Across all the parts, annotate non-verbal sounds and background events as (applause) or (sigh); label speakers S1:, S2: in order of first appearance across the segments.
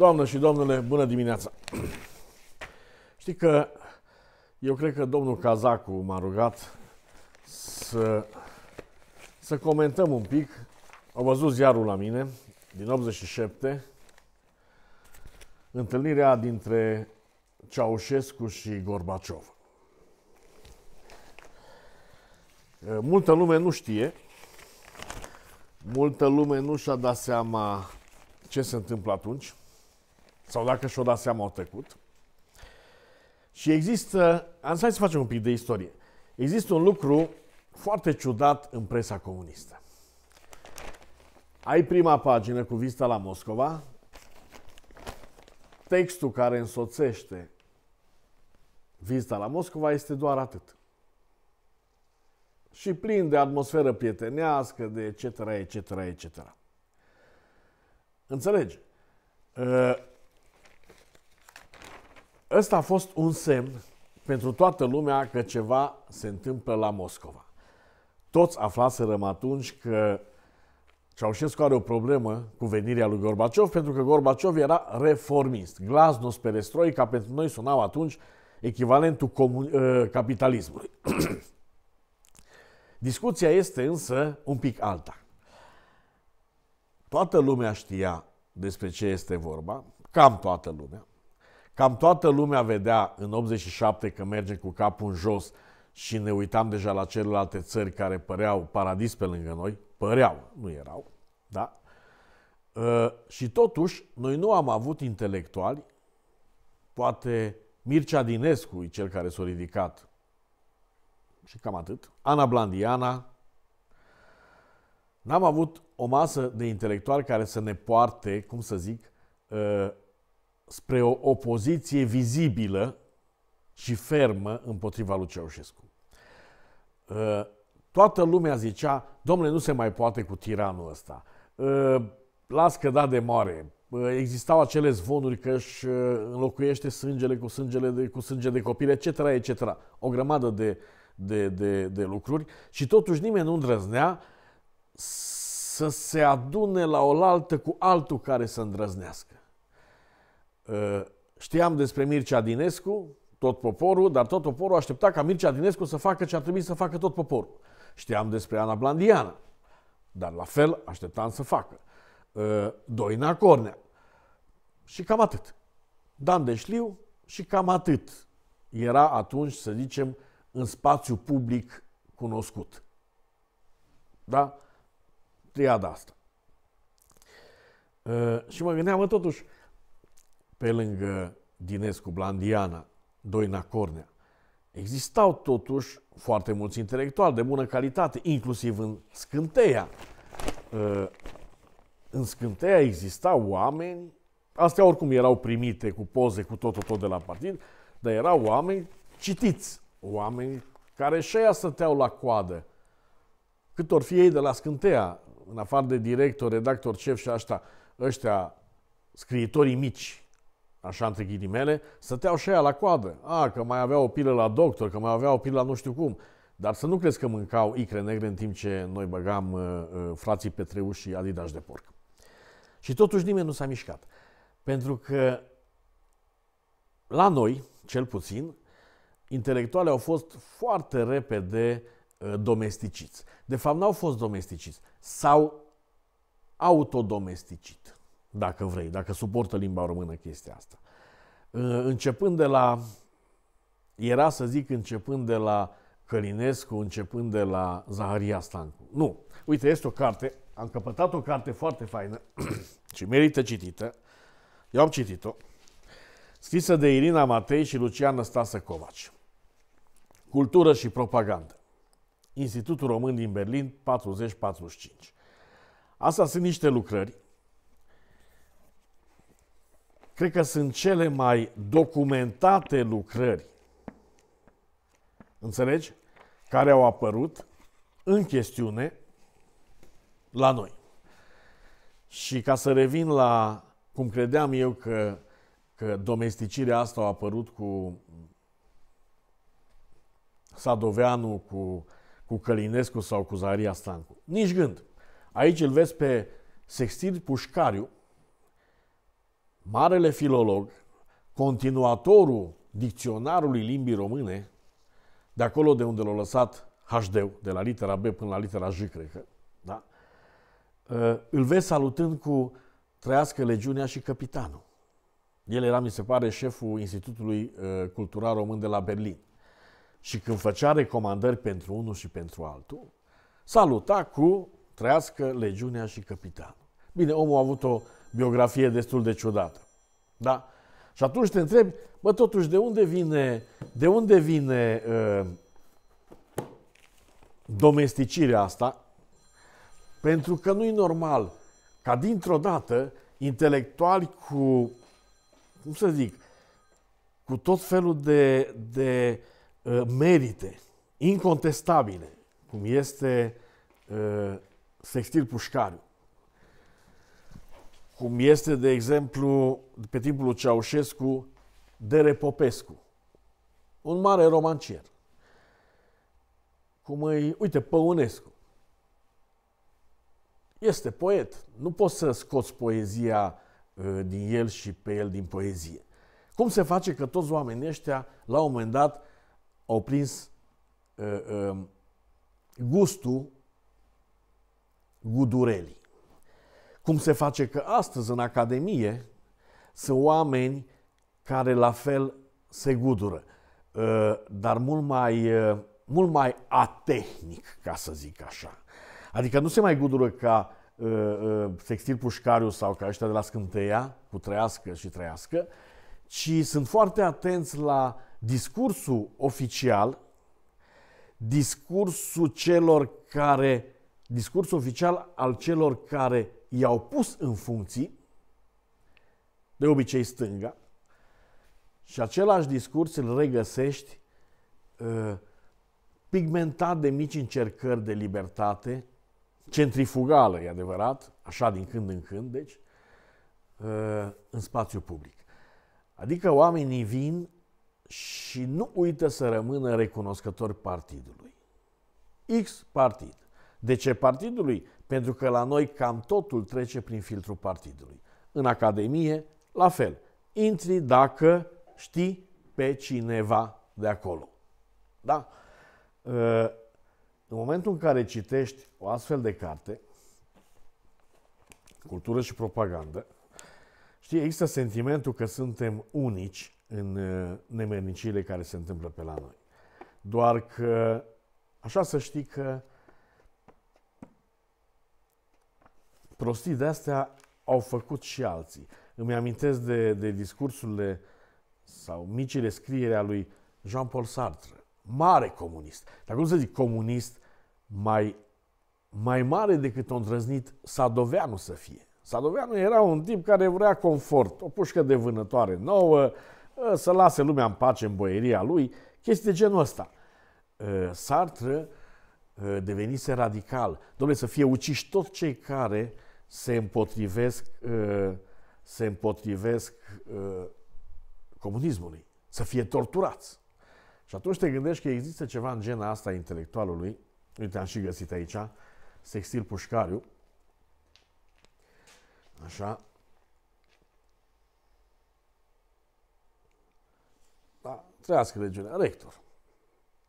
S1: Doamnă și domnule, bună dimineața! Știi că eu cred că domnul Cazacu m-a rugat să, să comentăm un pic. Au văzut ziarul la mine din 87, întâlnirea dintre Ceaușescu și Gorbaciov. Multă lume nu știe, multă lume nu și-a dat seama ce se întâmplă atunci – sau dacă și-o dat seama, au trecut. Și există, am să, hai să facem un pic de istorie. Există un lucru foarte ciudat în presa comunistă. Ai prima pagină cu vista la Moscova, textul care însoțește vizita la Moscova este doar atât. Și plin de atmosferă prietenească, de etc., etc., etc. Înțelegi? Ă, Ăsta a fost un semn pentru toată lumea că ceva se întâmplă la Moscova. Toți aflaserăm atunci că Ceaușescu are o problemă cu venirea lui Gorbaciov pentru că Gorbaciov era reformist. Glasnost perestroica pentru noi sunau atunci echivalentul comun- ă, capitalismului. (clears throat) Discuția este însă un pic alta. Toată lumea știa despre ce este vorba, cam toată lumea. Cam toată lumea vedea în 87 că merge cu capul în jos și ne uitam deja la celelalte țări care păreau paradis pe lângă noi. Păreau, nu erau, da? Uh, și totuși, noi nu am avut intelectuali, poate Mircea Dinescu e cel care s-a ridicat și cam atât, Ana Blandiana, n-am avut o masă de intelectuali care să ne poarte, cum să zic, uh, spre o opoziție vizibilă și fermă împotriva lui Ceaușescu. Uh, toată lumea zicea, domnule, nu se mai poate cu tiranul ăsta. Uh, Las că da de mare. Uh, existau acele zvonuri că își înlocuiește sângele cu sângele de, cu sânge de copil, etc., etc. O grămadă de, de, de, de lucruri și totuși nimeni nu îndrăznea să se adune la oaltă cu altul care să îndrăznească. Eh, știam despre Mircea Dinescu, tot poporul, dar tot poporul aștepta ca Mircea Dinescu să facă ce ar trebui să facă tot poporul. Știam despre Ana Blandiana, dar la fel așteptam să facă. Eh, Doina Cornea. Și cam atât. Dan Deșliu și cam atât era atunci, să zicem, în spațiu public cunoscut. Da? Triada asta. Eh, și mă gândeam, mă, totuși, pe lângă Dinescu Blandiana, Doina Cornea, existau totuși foarte mulți intelectuali de bună calitate, inclusiv în Scânteia. Ă, în Scânteia existau oameni, astea oricum erau primite cu poze, cu totul tot de la partid, dar erau oameni citiți, oameni care și aia stăteau la coadă. Cât or fi ei de la Scânteia, în afară de director, redactor, șef și așa, ăștia, scriitorii mici, așa între ghilimele, stăteau și aia la coadă. A, că mai avea o pilă la doctor, că mai avea o pilă la nu știu cum. Dar să nu crezi că mâncau icre negre în timp ce noi băgam uh, uh, frații Petreu și Adidas de porc. Și totuși nimeni nu s-a mișcat. Pentru că la noi, cel puțin, intelectuale au fost foarte repede uh, domesticiți. De fapt, n-au fost domesticiți, s-au autodomesticit dacă vrei, dacă suportă limba română chestia asta. Începând de la, era să zic începând de la Călinescu, începând de la Zaharia Stancu. Nu, uite, este o carte, am căpătat o carte foarte faină (clears throat) și merită citită. Eu am citit-o, scrisă de Irina Matei și Luciana Stasă Covaci. Cultură și propagandă. Institutul Român din Berlin, 40-45. Asta sunt niște lucrări cred că sunt cele mai documentate lucrări, înțelegi, care au apărut în chestiune la noi. Și ca să revin la cum credeam eu că, că domesticirea asta a apărut cu Sadoveanu, cu, cu Călinescu sau cu Zaria Stancu. Nici gând. Aici îl vezi pe Sextil Pușcariu, marele filolog, continuatorul dicționarului limbii române, de acolo de unde l-a lăsat hd de la litera B până la litera J, cred că, da? Ă, îl vezi salutând cu trăiască legiunea și capitanul. El era, mi se pare, șeful Institutului ă, Cultural Român de la Berlin. Și când făcea recomandări pentru unul și pentru altul, saluta cu trăiască legiunea și capitanul. Bine, omul a avut o biografie destul de ciudată. Da? Și atunci te întrebi, bă, totuși, de unde vine, de unde vine uh, domesticirea asta? Pentru că nu e normal ca dintr-o dată intelectuali cu, cum să zic, cu tot felul de, de uh, merite incontestabile, cum este uh, Sextil Pușcariu, cum este, de exemplu, pe timpul lui Ceaușescu, Dere Popescu, un mare romancier. Cum îi, uite, Păunescu. Este poet. Nu poți să scoți poezia uh, din el și pe el din poezie. Cum se face că toți oamenii ăștia, la un moment dat, au prins uh, uh, gustul gudurelii? Cum se face că astăzi în Academie sunt oameni care la fel se gudură, uh, dar mult mai, uh, mult mai atehnic, ca să zic așa. Adică nu se mai gudură ca uh, Sextil Pușcariu sau ca ăștia de la Scânteia, cu trăiască și trăiască, ci sunt foarte atenți la discursul oficial, discursul celor care, discursul oficial al celor care i-au pus în funcții, de obicei stânga, și același discurs îl regăsești uh, pigmentat de mici încercări de libertate, centrifugală, e adevărat, așa din când în când, deci, uh, în spațiu public. Adică oamenii vin și nu uită să rămână recunoscători partidului. X partid. De ce partidului? pentru că la noi cam totul trece prin filtrul partidului. În Academie, la fel, intri dacă știi pe cineva de acolo. Da? Ă, în momentul în care citești o astfel de carte, Cultură și propagandă, știi, există sentimentul că suntem unici în ă, nemernicile care se întâmplă pe la noi. Doar că, așa să știi că prostii de astea au făcut și alții. Îmi amintesc de, de discursurile sau micile scriere a lui Jean-Paul Sartre, mare comunist. Dar cum să zic comunist, mai, mai mare decât o îndrăznit Sadoveanu să fie. Sadoveanu era un tip care vrea confort, o pușcă de vânătoare nouă, ă, să lase lumea în pace în boieria lui, chestii de genul ăsta. Ă, Sartre ă, devenise radical. Domnule, să fie uciși toți cei care uh, se împotrivesc, ă, se împotrivesc ă, comunismului, să fie torturați. Și atunci te gândești că există ceva în gena asta intelectualului, uite, am și găsit aici, Sextil Pușcariu, așa, da, trăiască regiunea, rector.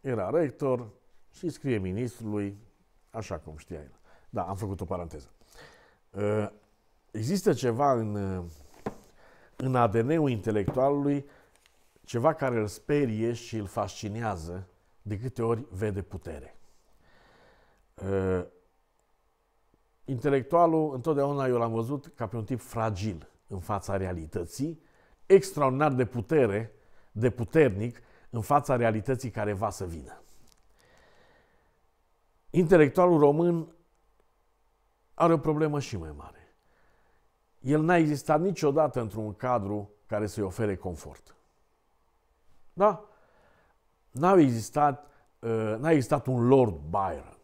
S1: Era rector și scrie ministrului, așa cum știa el. Da, am făcut o paranteză. Ă, există ceva în, ă, în ADN-ul intelectualului, ceva care îl sperie și îl fascinează de câte ori vede putere. Ă, intelectualul, întotdeauna eu l-am văzut ca pe un tip fragil în fața realității, extraordinar de putere, de puternic în fața realității care va să vină. Intelectualul român are o problemă și mai mare. El n-a existat niciodată într-un cadru care să-i ofere confort. Da? N-a existat, uh, n-a existat un Lord Byron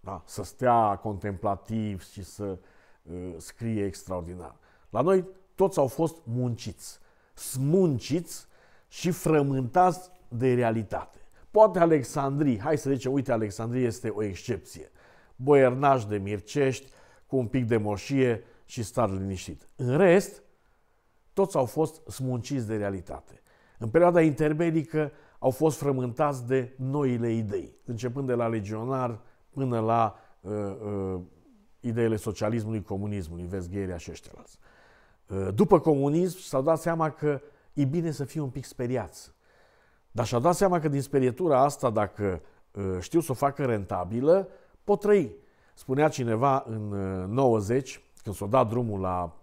S1: da? să stea contemplativ și să uh, scrie extraordinar. La noi toți au fost munciți, smunciți și frământați de realitate. Poate Alexandrii, hai să zicem, uite, Alexandrii este o excepție boiernaș de mircești, cu un pic de moșie și star liniștit. În rest, toți au fost smunciți de realitate. În perioada interbelică au fost frământați de noile idei, începând de la legionar până la uh, uh, ideile socialismului, comunismului, Vesgheria și ăștia Uh, după comunism s-au dat seama că e bine să fie un pic speriați. Dar și-au dat seama că din sperietura asta, dacă uh, știu să o facă rentabilă, pot trăi. Spunea cineva în 90, uh, când s-a dat drumul la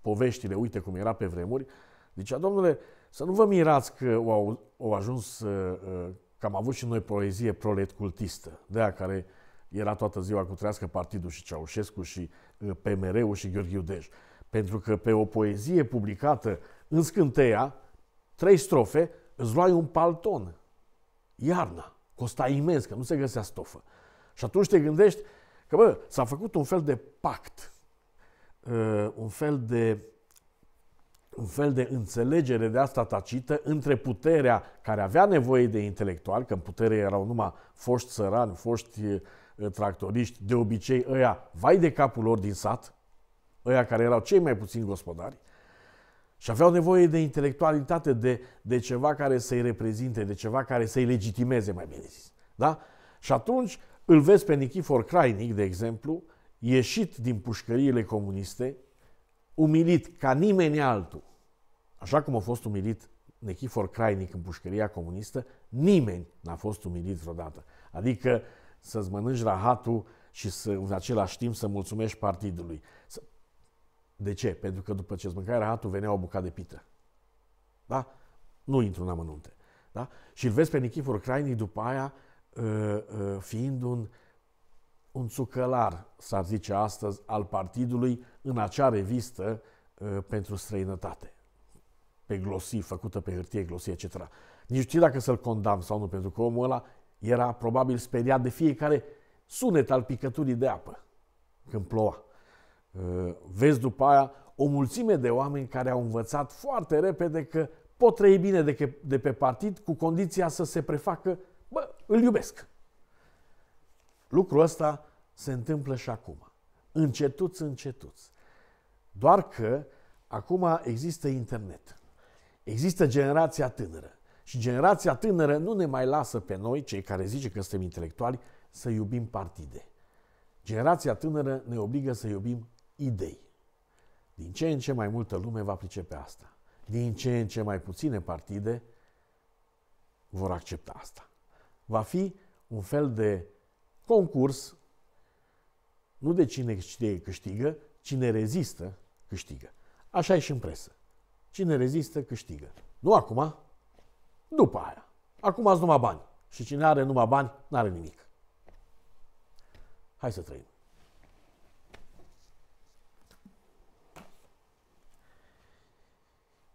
S1: poveștile, uite cum era pe vremuri, zicea, domnule, să nu vă mirați că au, au ajuns, uh, uh, că am avut și noi poezie prolet cultistă, de aia care era toată ziua cu trească partidul și Ceaușescu și PMR-ul și Gheorghiu Dej. Pentru că pe o poezie publicată în scânteia, trei strofe, îți luai un palton. Iarna. Costa imens, că nu se găsea stofă. Și atunci te gândești că, bă, s-a făcut un fel de pact, uh, un fel de, un fel de înțelegere de asta tacită între puterea care avea nevoie de intelectual, că în putere erau numai foști sărani, foști uh, tractoriști, de obicei ăia vai de capul lor din sat, ăia care erau cei mai puțini gospodari, și aveau nevoie de intelectualitate, de, de ceva care să-i reprezinte, de ceva care să-i legitimeze, mai bine zis. Da? Și atunci îl vezi pe Nichifor Crainic, de exemplu, ieșit din pușcăriile comuniste, umilit ca nimeni altul, așa cum a fost umilit Nechifor Crainic în pușcăria comunistă, nimeni n-a fost umilit vreodată. Adică să-ți mănânci rahatul și să, în același timp să mulțumești partidului. De ce? Pentru că după ce îți mâncai rahatul venea o bucată de pită. Da? Nu intru în amănunte. Da? Și îl vezi pe Nichifor Crainic după aia Ă, ă, fiind un, un țucălar, s-ar zice astăzi, al partidului în acea revistă ă, pentru străinătate, pe glosii, făcută pe hârtie, glosie, etc. Nici știu dacă să-l condamn sau nu, pentru că omul ăla era probabil speriat de fiecare sunet al picăturii de apă când ploua. Vezi după aia o mulțime de oameni care au învățat foarte repede că pot trăi bine de, pe partid cu condiția să se prefacă îl iubesc. Lucrul ăsta se întâmplă și acum. Încetuț, încetuț. Doar că acum există internet. Există generația tânără. Și generația tânără nu ne mai lasă pe noi, cei care zice că suntem intelectuali, să iubim partide. Generația tânără ne obligă să iubim idei. Din ce în ce mai multă lume va pricepe asta. Din ce în ce mai puține partide vor accepta asta va fi un fel de concurs, nu de cine câștigă, cine rezistă, câștigă. Așa e și în presă. Cine rezistă, câștigă. Nu acum, după aia. Acum ați numai bani. Și cine are numai bani, n-are nimic. Hai să trăim.